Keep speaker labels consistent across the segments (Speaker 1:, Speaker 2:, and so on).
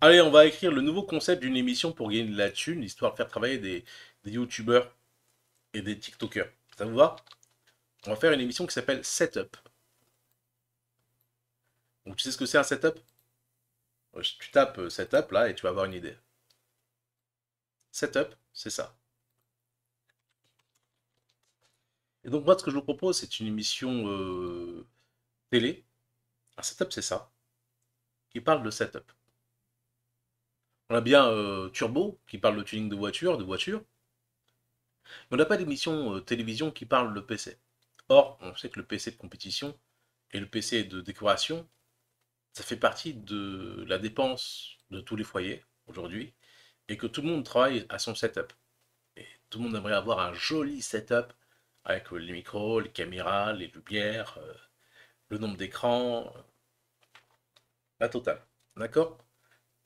Speaker 1: Allez, on va écrire le nouveau concept d'une émission pour gagner de la thune, histoire de faire travailler des, youtubeurs et des tiktokers. Ça vous va On va faire une émission qui s'appelle Setup. Donc tu sais ce que c'est un setup euh, Tu tapes euh, setup là et tu vas avoir une idée. Setup, c'est ça. Et donc moi ce que je vous propose c'est une émission euh, télé. Un setup c'est ça. Qui parle de setup. On a bien euh, Turbo qui parle de tuning de voiture, de voiture. Mais on n'a pas d'émission euh, télévision qui parle de PC. Or, on sait que le PC de compétition et le PC de décoration, ça fait partie de la dépense de tous les foyers aujourd'hui et que tout le monde travaille à son setup. Et tout le monde aimerait avoir un joli setup avec les micros, les caméras, les lumières, euh, le nombre d'écrans, la totale. D'accord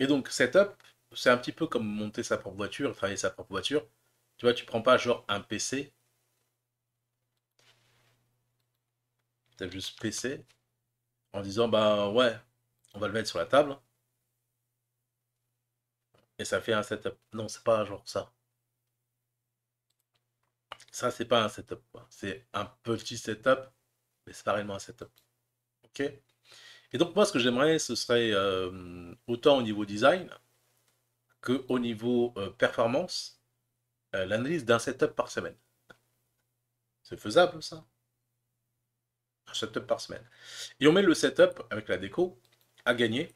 Speaker 1: et donc, setup, c'est un petit peu comme monter sa propre voiture, travailler sa propre voiture. Tu vois, tu prends pas genre un PC. Tu as juste PC en disant, bah ouais, on va le mettre sur la table. Et ça fait un setup. Non, c'est pas genre ça. Ça, c'est pas un setup. C'est un petit setup, mais c'est pas réellement un setup. OK et donc moi, ce que j'aimerais, ce serait euh, autant au niveau design qu'au niveau euh, performance, euh, l'analyse d'un setup par semaine. C'est faisable ça Un setup par semaine. Et on met le setup avec la déco à gagner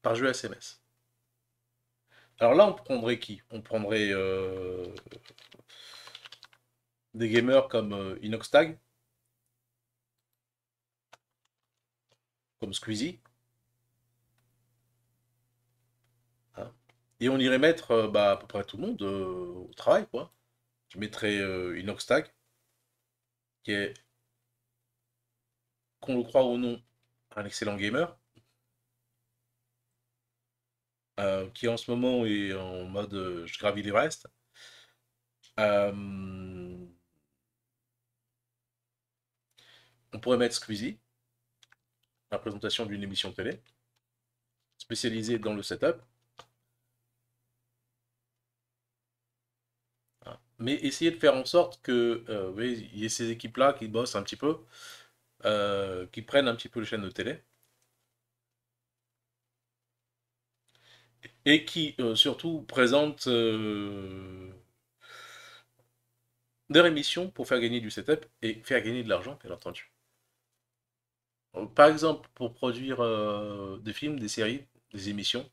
Speaker 1: par jeu SMS. Alors là, on prendrait qui On prendrait des gamers comme Inoxtag, comme Squeezie. Hein. et on irait mettre euh, bah, à peu près tout le monde euh, au travail, quoi. Je mettrais une euh, Inoxtag, qui est, qu'on le croit ou non, un excellent gamer. qui en ce moment est en mode je gravis les restes. on pourrait mettre Squeezie la présentation d'une émission télé, spécialisée dans le setup. Mais essayer de faire en sorte que euh, vous voyez, y ces équipes-là qui bossent un petit peu, euh, qui prennent un petit peu les chaînes de télé. Et qui euh, surtout présentent des émissions pour faire gagner du setup et faire gagner de l'argent, bien entendu. Par exemple, pour produire euh, des films, des séries, des émissions.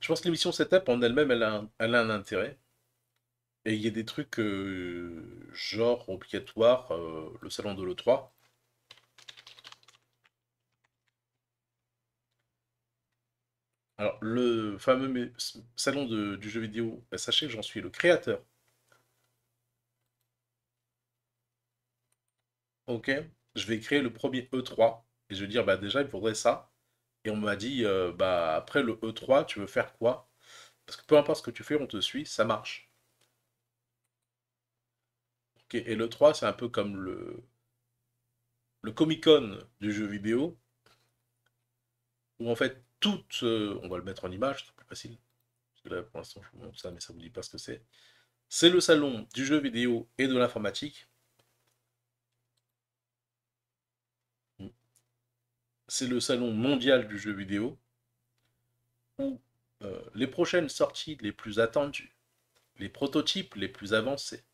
Speaker 1: Je pense que l'émission Setup en elle-même, elle, a un intérêt. Et il y a des trucs euh, genre obligatoires, euh, le salon de l'E3. Alors, le fameux salon du jeu vidéo, bah, sachez que j'en suis le créateur. ok, je vais créer le premier E3. Et je vais dire, bah déjà, il faudrait ça. Et on m'a dit, euh, bah après le E3, tu veux faire quoi Parce que peu importe ce que tu fais, on te suit, ça marche. Et le 3, c'est un peu comme le, le Comic-Con du jeu vidéo, où en fait, tout, euh, on va le mettre en image, c'est plus facile. Parce là, pour l'instant, je vous montre ça, mais ça ne vous dit pas ce que c'est. C'est le salon du jeu vidéo et de l'informatique c'est le salon mondial du jeu vidéo où mm. euh, les prochaines sorties les plus attendues, les prototypes les plus avancés,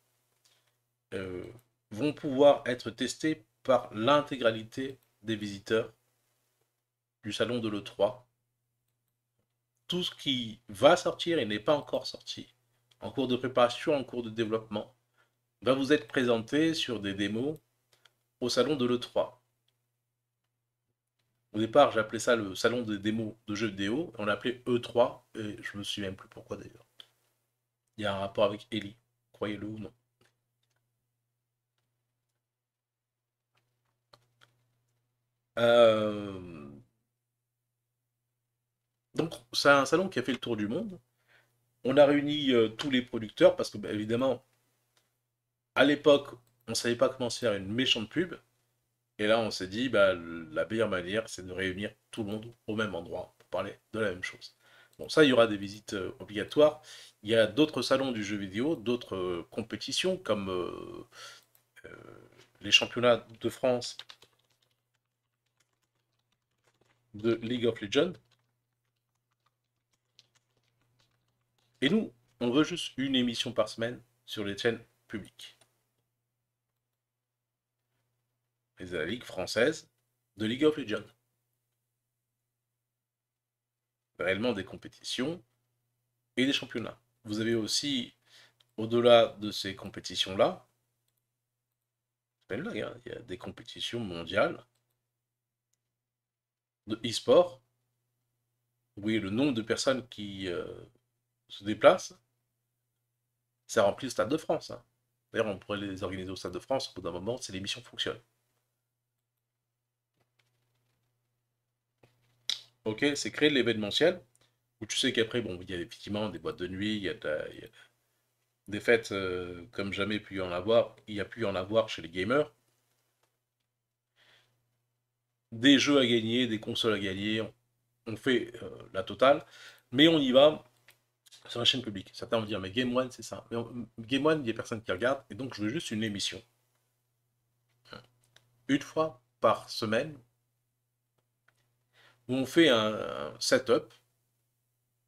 Speaker 1: euh, vont pouvoir être testés par l'intégralité des visiteurs du salon de l'E3. Tout ce qui va sortir et n'est pas encore sorti, en cours de préparation, en cours de développement, va vous être présenté sur des démos au salon de l'E3. Au départ, j'appelais ça le salon des démos de jeux vidéo. On l'appelait E3, et je me souviens même plus pourquoi d'ailleurs. Il y a un rapport avec Ellie, croyez-le ou non. Euh, donc, c'est un salon qui a fait le tour du monde. On a réuni euh, tous les producteurs parce que, bah, évidemment, à l'époque, on ne savait pas comment se faire une méchante pub. Et là, on s'est dit, bah, la meilleure manière, c'est de réunir tout le monde au même endroit pour parler de la même chose. Bon, ça, il y aura des visites euh, obligatoires. Il y a d'autres salons du jeu vidéo, d'autres euh, compétitions comme euh, les championnats de France de League of Legends. Et nous, on veut juste une émission par semaine sur les chaînes publiques. Les de la Ligue française de League of Legends. Réellement des compétitions et des championnats. Vous avez aussi, au-delà de ces compétitions-là, hein, il y a des compétitions mondiales de e-sport. Oui, le nombre de personnes qui euh, se déplacent, ça remplit le Stade de France. Hein. D'ailleurs, on pourrait les organiser au Stade de France. Au bout d'un moment, si l'émission fonctionne. ok, c'est créer de l'événementiel, où tu sais qu'après, bon, il y a effectivement des boîtes de nuit, il y a, des fêtes euh, comme jamais pu en avoir, il y a pu en avoir chez les gamers. Des jeux à gagner, des consoles à gagner, on, fait euh, la totale, mais on y va sur la chaîne publique. Certains vont dire, mais Game One, c'est ça. Game One, il y a personne qui regarde, et donc je veux juste une émission. Une fois par semaine, où on fait un, setup.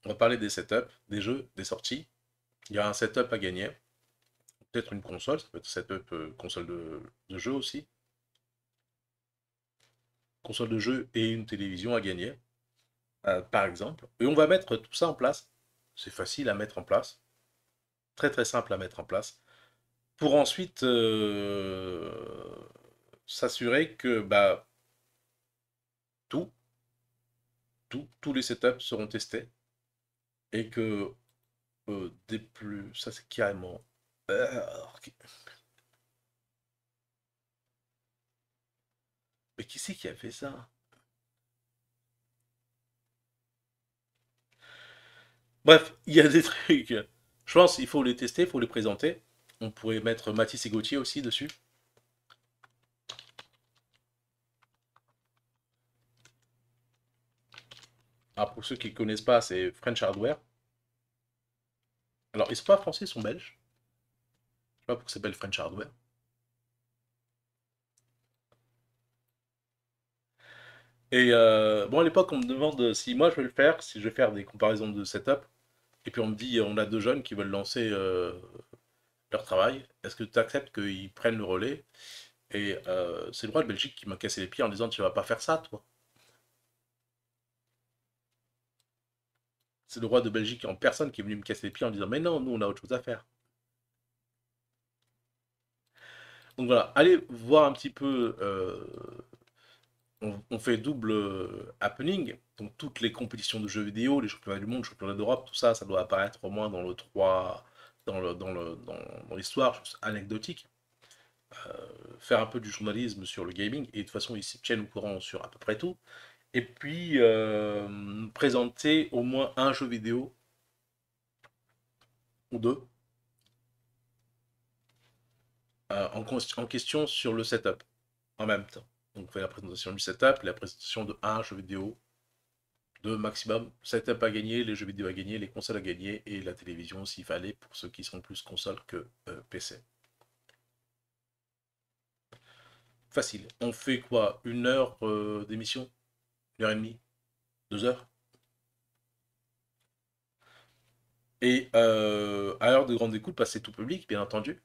Speaker 1: On va parler des setups, des jeux, des sorties. Il y a un setup à gagner. Peut-être une console, ça peut être setup euh, console de, jeu aussi. Console de jeu et une télévision à gagner, euh, par exemple. Et on va mettre tout ça en place. C'est facile à mettre en place. Très très simple à mettre en place. Pour ensuite euh, s'assurer que bah, tous les setups seront testés et que euh, des plus. Ça, c'est carrément. Euh, Mais qui c'est qui a fait ça Bref, il y a des trucs. Je pense il faut les tester, il faut les présenter. On pourrait mettre Mathis et Gauthier aussi dessus. Ah, pour ceux qui ne connaissent pas, c'est French Hardware. Alors ils sont pas français, ils sont belges. Je sais pas pourquoi c'est s'appelle French Hardware. Et euh, bon, à l'époque, on me demande si moi je vais le faire, si je vais faire des comparaisons de setup. Et puis on me dit, on a deux jeunes qui veulent lancer euh, leur travail. Est-ce que tu acceptes qu'ils prennent le relais Et euh, c'est le roi de Belgique qui m'a cassé les pieds en disant, tu vas pas faire ça, toi. c'est le roi de Belgique en personne qui est venu me casser les pieds en disant Mais non, nous, on a autre chose à faire. Donc voilà, allez voir un petit peu. Euh, on, fait double euh, happening, donc toutes les compétitions de jeux vidéo, les championnats du monde, les championnats d'Europe, tout ça, ça doit apparaître au moins dans le 3, dans le dans l'histoire, anecdotique. Euh, faire un peu du journalisme sur le gaming, et de toute façon, ils s'y tiennent au courant sur à peu près tout et puis euh, présenter au moins un jeu vidéo ou deux euh, en, question sur le setup en même temps. Donc, fait la présentation du setup, la présentation de un jeu vidéo, deux maximum, setup à gagner, les jeux vidéo à gagner, les consoles à gagner et la télévision s'il fallait pour ceux qui sont plus consoles que euh, PC. Facile. On fait quoi Une heure d'émission une heure et demie, deux heures. Et euh, à l'heure de grande écoute, passer bah, tout public, bien entendu.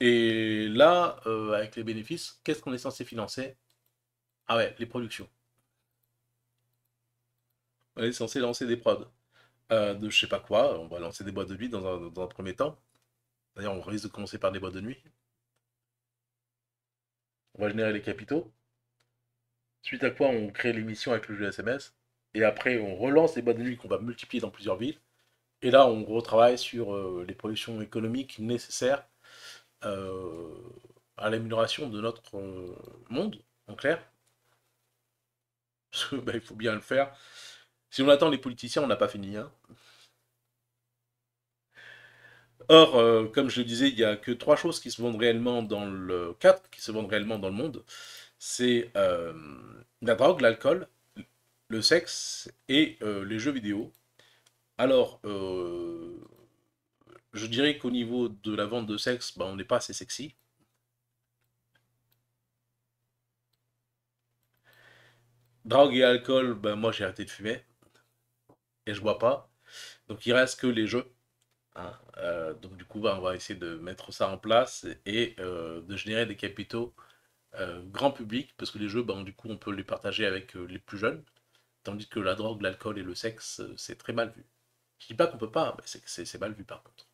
Speaker 1: Et là, euh, avec les bénéfices, qu'est-ce qu'on est censé financer Ah ouais, les productions. On est censé lancer des prods. Euh, de je sais pas quoi, on va lancer des boîtes de nuit dans un, dans un premier temps. D'ailleurs, on risque de commencer par des boîtes de nuit on va générer les capitaux, suite à quoi on crée l'émission avec le jeu SMS, et après on relance les boîtes de nuit qu'on va multiplier dans plusieurs villes, et là on retravaille sur euh, les productions économiques nécessaires euh, à l'amélioration de notre euh, monde, en clair. Bah, il faut bien le faire. Si on attend les politiciens, on n'a pas fini. Or, euh, comme je le disais, il n'y a que trois choses qui se vendent réellement dans le... Quatre qui se vendent réellement dans le monde. C'est euh, la drogue, l'alcool, le sexe et euh, les jeux vidéo. Alors, je dirais qu'au niveau de la vente de sexe, bah, on n'est pas assez sexy. Drogue et alcool, ben moi j'ai arrêté de fumer. Et je bois pas. Donc il reste que les jeux. Euh, donc du coup, bah, on va essayer de mettre ça en place et euh, de générer des capitaux euh, grand public, parce que les jeux, ben, du coup, on peut les partager avec les plus jeunes, tandis que la drogue, l'alcool et le sexe, c'est très mal vu. Je dis pas qu'on peut pas, mais c'est mal vu par contre.